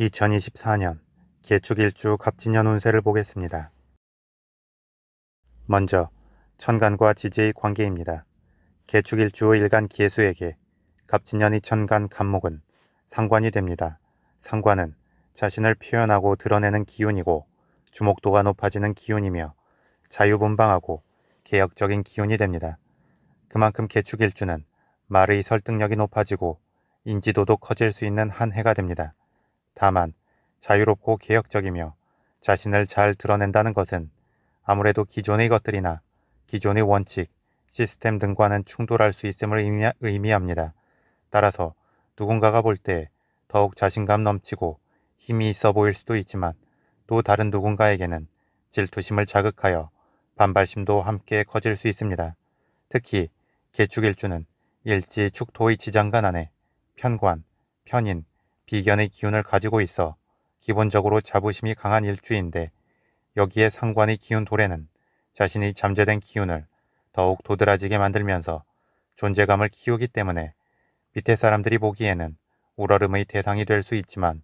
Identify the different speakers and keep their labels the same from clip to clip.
Speaker 1: 2024년 개축일주 갑진년 운세를 보겠습니다. 먼저 천간과 지지의 관계입니다. 개축일주 일간 기수에게 갑진년이 천간 간목은 상관이 됩니다. 상관은 자신을 표현하고 드러내는 기운이고 주목도가 높아지는 기운이며 자유분방하고 개혁적인 기운이 됩니다. 그만큼 개축일주는 말의 설득력이 높아지고 인지도도 커질 수 있는 한 해가 됩니다. 다만 자유롭고 개혁적이며 자신을 잘 드러낸다는 것은 아무래도 기존의 것들이나 기존의 원칙, 시스템 등과는 충돌할 수 있음을 의미합니다. 따라서 누군가가 볼 때 더욱 자신감 넘치고 힘이 있어 보일 수도 있지만 또 다른 누군가에게는 질투심을 자극하여 반발심도 함께 커질 수 있습니다. 특히 개축일주는 일지 축토의 지장간 안에 편관, 편인, 비견의 기운을 가지고 있어 기본적으로 자부심이 강한 일주인데 여기에 상관의 기운 도래는 자신이 잠재된 기운을 더욱 도드라지게 만들면서 존재감을 키우기 때문에 밑에 사람들이 보기에는 우러름의 대상이 될 수 있지만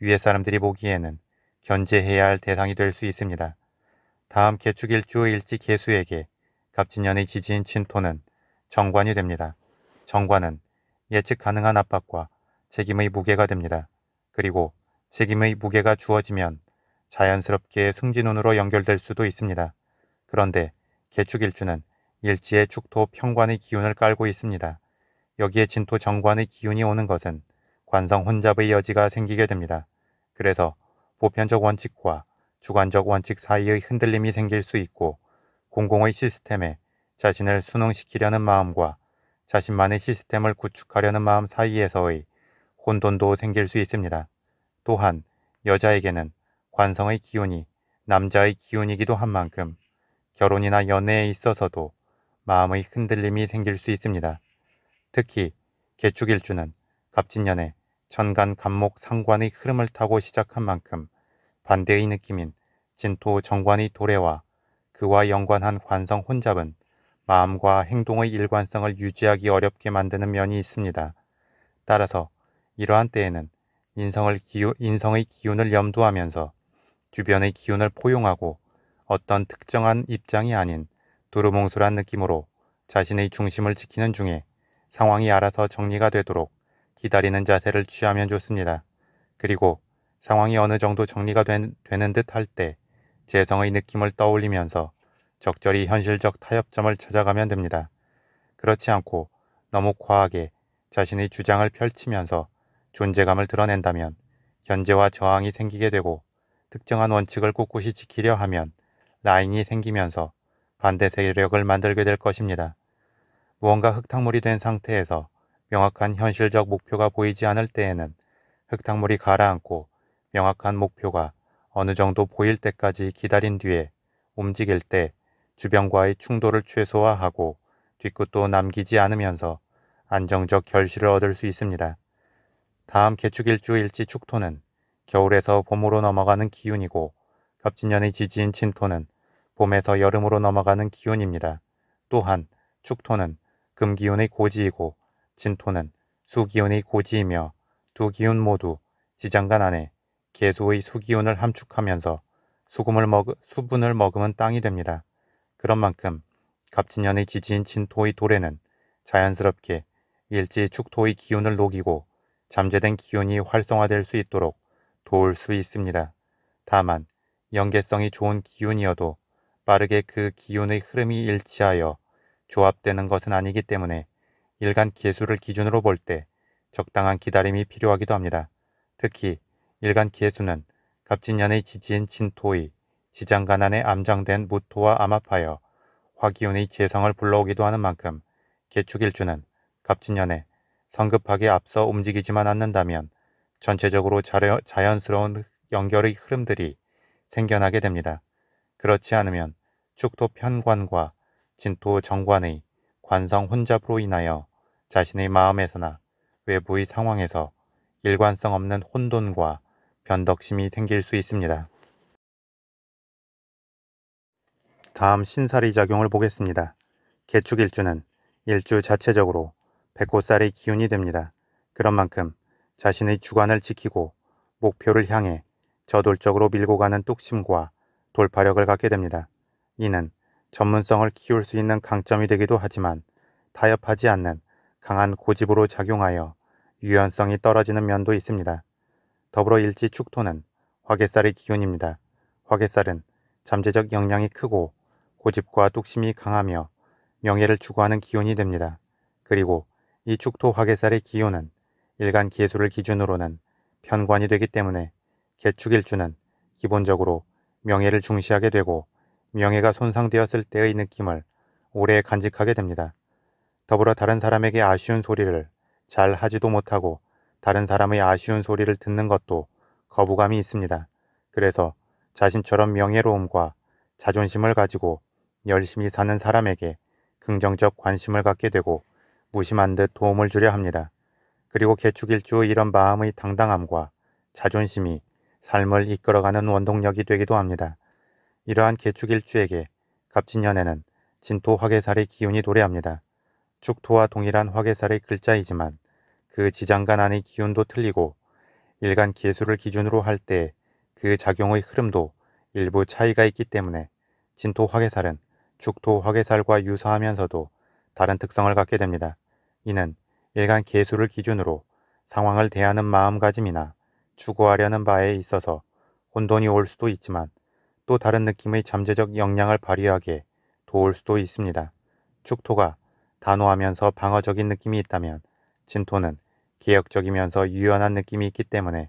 Speaker 1: 위에 사람들이 보기에는 견제해야 할 대상이 될 수 있습니다. 다음 개축일주 일지 개수에게 갑진년의 지지인 친토는 정관이 됩니다. 정관은 예측 가능한 압박과 책임의 무게가 됩니다. 그리고 책임의 무게가 주어지면 자연스럽게 승진운으로 연결될 수도 있습니다. 그런데 개축일주는 일지의 축토 평관의 기운을 깔고 있습니다. 여기에 진토 정관의 기운이 오는 것은 관성 혼잡의 여지가 생기게 됩니다. 그래서 보편적 원칙과 주관적 원칙 사이의 흔들림이 생길 수 있고 공공의 시스템에 자신을 순응시키려는 마음과 자신만의 시스템을 구축하려는 마음 사이에서의 혼돈도 생길 수 있습니다. 또한 여자에게는 관성의 기운이 남자의 기운이기도 한 만큼 결혼이나 연애에 있어서도 마음의 흔들림이 생길 수 있습니다. 특히 개축일주는 갑진년에 천간 간목 상관의 흐름을 타고 시작한 만큼 반대의 느낌인 진토 정관의 도래와 그와 연관한 관성 혼잡은 마음과 행동의 일관성을 유지하기 어렵게 만드는 면이 있습니다. 따라서 이러한 때에는 인성을 기운, 인성의 기운을 염두하면서 주변의 기운을 포용하고 어떤 특정한 입장이 아닌 두루뭉술한 느낌으로 자신의 중심을 지키는 중에 상황이 알아서 정리가 되도록 기다리는 자세를 취하면 좋습니다. 그리고 상황이 어느 정도 정리가 된, 되는 듯 할 때 재성의 느낌을 떠올리면서 적절히 현실적 타협점을 찾아가면 됩니다. 그렇지 않고 너무 과하게 자신의 주장을 펼치면서 존재감을 드러낸다면 견제와 저항이 생기게 되고 특정한 원칙을 꿋꿋이 지키려 하면 라인이 생기면서 반대 세력을 만들게 될 것입니다. 무언가 흙탕물이 된 상태에서 명확한 현실적 목표가 보이지 않을 때에는 흙탕물이 가라앉고 명확한 목표가 어느 정도 보일 때까지 기다린 뒤에 움직일 때 주변과의 충돌을 최소화하고 뒤끝도 남기지 않으면서 안정적 결실을 얻을 수 있습니다. 다음 개축일주일지 축토는 겨울에서 봄으로 넘어가는 기운이고 갑진년의 지지인 친토는 봄에서 여름으로 넘어가는 기운입니다. 또한 축토는 금기운의 고지이고 진토는 수기운의 고지이며 두 기운 모두 지장간 안에 개수의 수기운을 함축하면서 수금을 먹, 수분을 머금은 땅이 됩니다. 그런 만큼 갑진년의 지지인 진토의 도래는 자연스럽게 일지 축토의 기운을 녹이고 잠재된 기운이 활성화될 수 있도록 도울 수 있습니다. 다만 연계성이 좋은 기운이어도 빠르게 그 기운의 흐름이 일치하여 조합되는 것은 아니기 때문에 일간 개수를 기준으로 볼 때 적당한 기다림이 필요하기도 합니다. 특히 일간 개수는 갑진년의 지지인 진토의 지장간안에 암장된 무토와 암합하여 화기운의 재성을 불러오기도 하는 만큼 개축일주는 갑진년에 성급하게 앞서 움직이지만 않는다면 전체적으로 자연스러운 연결의 흐름들이 생겨나게 됩니다. 그렇지 않으면 축토 편관과 진토 정관의 관성 혼잡으로 인하여 자신의 마음에서나 외부의 상황에서 일관성 없는 혼돈과 변덕심이 생길 수 있습니다. 다음 신사리 작용을 보겠습니다. 개축일주는 일주 자체적으로 백호살의 기운이 됩니다. 그런 만큼 자신의 주관을 지키고 목표를 향해 저돌적으로 밀고 가는 뚝심과 돌파력을 갖게 됩니다. 이는 전문성을 키울 수 있는 강점이 되기도 하지만 타협하지 않는 강한 고집으로 작용하여 유연성이 떨어지는 면도 있습니다. 더불어 일지 축토는 화개살의 기운입니다. 화개살은 잠재적 역량이 크고 고집과 뚝심이 강하며 명예를 추구하는 기운이 됩니다. 그리고 이 축토 화계살의 기호는 일간 기술을 기준으로는 편관이 되기 때문에 개축일주는 기본적으로 명예를 중시하게 되고 명예가 손상되었을 때의 느낌을 오래 간직하게 됩니다. 더불어 다른 사람에게 아쉬운 소리를 잘 하지도 못하고 다른 사람의 아쉬운 소리를 듣는 것도 거부감이 있습니다. 그래서 자신처럼 명예로움과 자존심을 가지고 열심히 사는 사람에게 긍정적 관심을 갖게 되고 무심한 듯 도움을 주려 합니다. 그리고 개축일주 이런 마음의 당당함과 자존심이 삶을 이끌어가는 원동력이 되기도 합니다. 이러한 개축일주에게 갑진년에는 진토 화계살의 기운이 도래합니다. 축토와 동일한 화계살의 글자이지만 그 지장간 안의 기운도 틀리고 일간 개수를 기준으로 할 때 그 작용의 흐름도 일부 차이가 있기 때문에 진토 화계살은 축토 화계살과 유사하면서도 다른 특성을 갖게 됩니다. 이는 일간 개수를 기준으로 상황을 대하는 마음가짐이나 추구하려는 바에 있어서 혼돈이 올 수도 있지만 또 다른 느낌의 잠재적 역량을 발휘하기에 도울 수도 있습니다. 축토가 단호하면서 방어적인 느낌이 있다면 진토는 개혁적이면서 유연한 느낌이 있기 때문에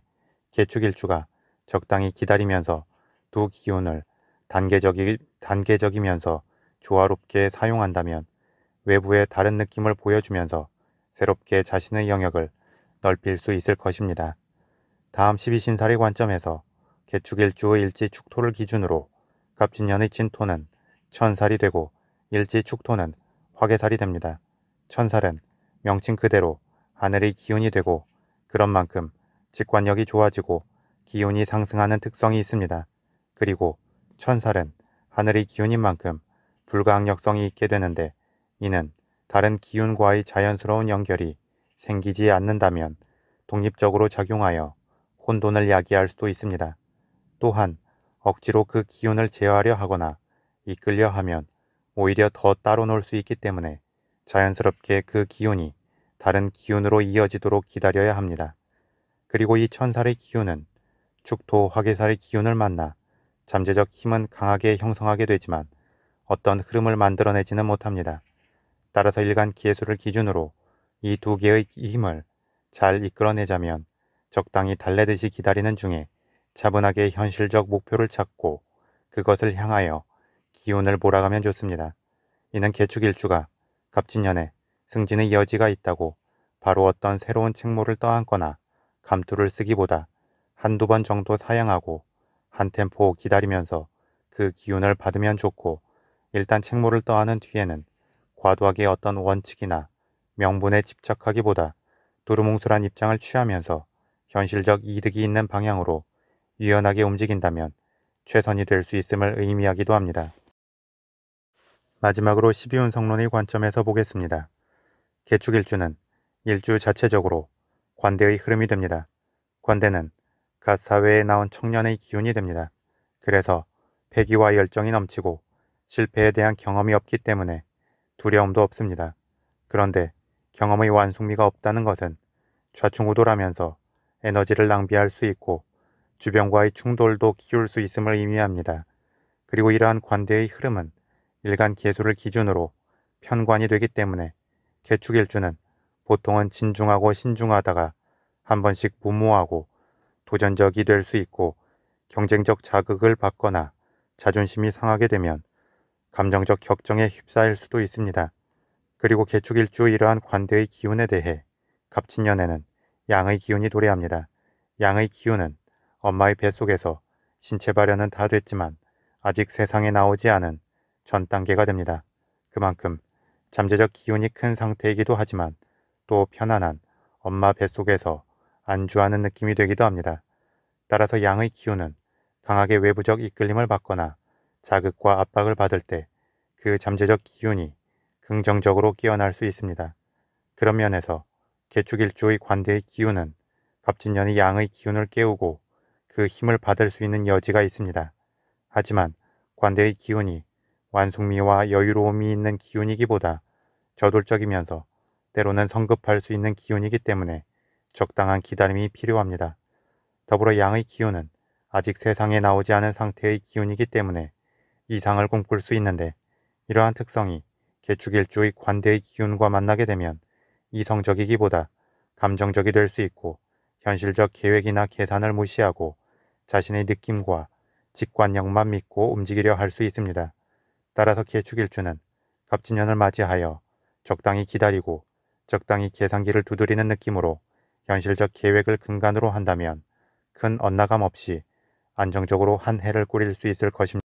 Speaker 1: 개축일주가 적당히 기다리면서 두 기운을 단계적이, 단계적이면서 조화롭게 사용한다면 외부의 다른 느낌을 보여주면서 새롭게 자신의 영역을 넓힐 수 있을 것입니다. 다음 12신사의 관점에서 개축일주 일지 축토를 기준으로 갑진년의 진토는 천살이 되고 일지 축토는 화개살이 됩니다. 천살은 명칭 그대로 하늘의 기운이 되고 그런 만큼 직관력이 좋아지고 기운이 상승하는 특성이 있습니다. 그리고 천살은 하늘의 기운인 만큼 불가항력성이 있게 되는데 이는 다른 기운과의 자연스러운 연결이 생기지 않는다면 독립적으로 작용하여 혼돈을 야기할 수도 있습니다. 또한 억지로 그 기운을 제어하려 하거나 이끌려 하면 오히려 더 따로 놀 수 있기 때문에 자연스럽게 그 기운이 다른 기운으로 이어지도록 기다려야 합니다. 그리고 이 천살의 기운은 축토 화계살의 기운을 만나 잠재적 힘은 강하게 형성하게 되지만 어떤 흐름을 만들어내지는 못합니다. 따라서 일간 기회수를 기준으로 이 두 개의 힘을 잘 이끌어내자면 적당히 달래듯이 기다리는 중에 차분하게 현실적 목표를 찾고 그것을 향하여 기운을 몰아가면 좋습니다. 이는 개축일주가 갑진년에 승진의 여지가 있다고 바로 어떤 새로운 책무를 떠안거나 감투를 쓰기보다 한두 번 정도 사양하고 한 템포 기다리면서 그 기운을 받으면 좋고 일단 책무를 떠안은 뒤에는 과도하게 어떤 원칙이나 명분에 집착하기보다 두루뭉술한 입장을 취하면서 현실적 이득이 있는 방향으로 유연하게 움직인다면 최선이 될 수 있음을 의미하기도 합니다. 마지막으로 12운 성론의 관점에서 보겠습니다. 개축일주는 일주 자체적으로 관대의 흐름이 됩니다. 관대는 갓 사회에 나온 청년의 기운이 됩니다. 그래서 패기와 열정이 넘치고 실패에 대한 경험이 없기 때문에 두려움도 없습니다. 그런데 경험의 완숙미가 없다는 것은 좌충우돌하면서 에너지를 낭비할 수 있고 주변과의 충돌도 키울 수 있음을 의미합니다. 그리고 이러한 관대의 흐름은 일간 개수를 기준으로 편관이 되기 때문에 개축일주는 보통은 진중하고 신중하다가 한 번씩 무모하고 도전적이 될 수 있고 경쟁적 자극을 받거나 자존심이 상하게 되면 감정적 격정에 휩싸일 수도 있습니다. 그리고 개축일주 이러한 관대의 기운에 대해 갑진년에는 양의 기운이 도래합니다. 양의 기운은 엄마의 뱃속에서 신체 발현은 다 됐지만 아직 세상에 나오지 않은 전 단계가 됩니다. 그만큼 잠재적 기운이 큰 상태이기도 하지만 또 편안한 엄마 뱃속에서 안주하는 느낌이 되기도 합니다. 따라서 양의 기운은 강하게 외부적 이끌림을 받거나 자극과 압박을 받을 때 그 잠재적 기운이 긍정적으로 깨어날수 있습니다. 그런 면에서 개축일주의 관대의 기운은 갑진년의 양의 기운을 깨우고 그 힘을 받을 수 있는 여지가 있습니다. 하지만 관대의 기운이 완숙미와 여유로움이 있는 기운이기보다 저돌적이면서 때로는 성급할 수 있는 기운이기 때문에 적당한 기다림이 필요합니다. 더불어 양의 기운은 아직 세상에 나오지 않은 상태의 기운이기 때문에 이상을 꿈꿀 수 있는데 이러한 특성이 개축일주의 관대의 기운과 만나게 되면 이성적이기보다 감정적이 될 수 있고 현실적 계획이나 계산을 무시하고 자신의 느낌과 직관력만 믿고 움직이려 할 수 있습니다. 따라서 개축일주는 갑진년을 맞이하여 적당히 기다리고 적당히 계산기를 두드리는 느낌으로 현실적 계획을 근간으로 한다면 큰 언나감 없이 안정적으로 한 해를 꾸릴 수 있을 것입니다.